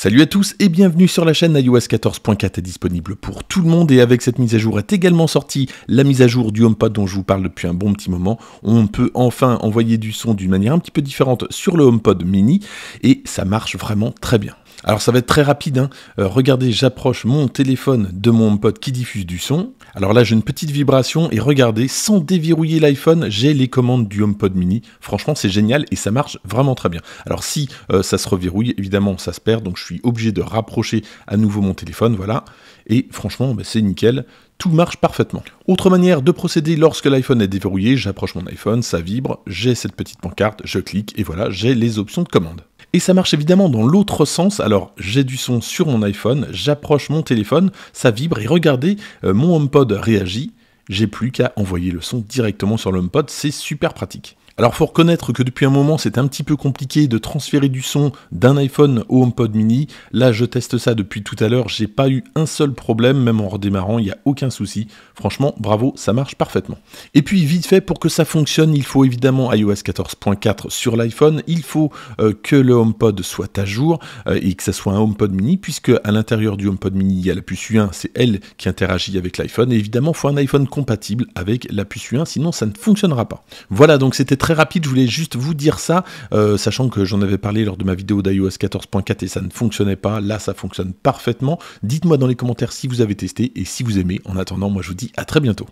Salut à tous et bienvenue sur la chaîne iOS 14.4 est disponible pour tout le monde et avec cette mise à jour est également sortie la mise à jour du HomePod dont je vous parle depuis un bon petit moment. On peut enfin envoyer du son d'une manière un petit peu différente sur le HomePod mini et ça marche vraiment très bien. Alors ça va être très rapide. Hein. Euh, regardez, j'approche mon téléphone de mon pod qui diffuse du son. Alors là, j'ai une petite vibration et regardez, sans déverrouiller l'iPhone, j'ai les commandes du HomePod mini. Franchement, c'est génial et ça marche vraiment très bien. Alors si euh, ça se reverrouille, évidemment, ça se perd, donc je suis obligé de rapprocher à nouveau mon téléphone, voilà. Et franchement, ben, c'est nickel, tout marche parfaitement. Autre manière de procéder lorsque l'iPhone est déverrouillé, j'approche mon iPhone, ça vibre, j'ai cette petite pancarte, je clique et voilà, j'ai les options de commande. Et ça marche évidemment dans l'autre sens. Alors j'ai du son sur mon iPhone, j'approche mon téléphone, ça vibre et regardez, euh, mon HomePod réagit. J'ai plus qu'à envoyer le son directement sur le HomePod, c'est super pratique. Alors faut reconnaître que depuis un moment c'est un petit peu compliqué de transférer du son d'un iPhone au HomePod mini. Là je teste ça depuis tout à l'heure, j'ai pas eu un seul problème, même en redémarrant, il n'y a aucun souci. Franchement, bravo, ça marche parfaitement. Et puis vite fait, pour que ça fonctionne, il faut évidemment iOS 14.4 sur l'iPhone, il faut euh, que le HomePod soit à jour euh, et que ça soit un HomePod mini, puisque à l'intérieur du HomePod mini il y a la puce U1, c'est elle qui interagit avec l'iPhone, et évidemment il faut un iPhone compatible avec la puce U1, sinon ça ne fonctionnera pas. Voilà donc c'était très très rapide, je voulais juste vous dire ça, euh, sachant que j'en avais parlé lors de ma vidéo d'iOS 14.4 et ça ne fonctionnait pas. Là, ça fonctionne parfaitement. Dites-moi dans les commentaires si vous avez testé et si vous aimez. En attendant, moi je vous dis à très bientôt.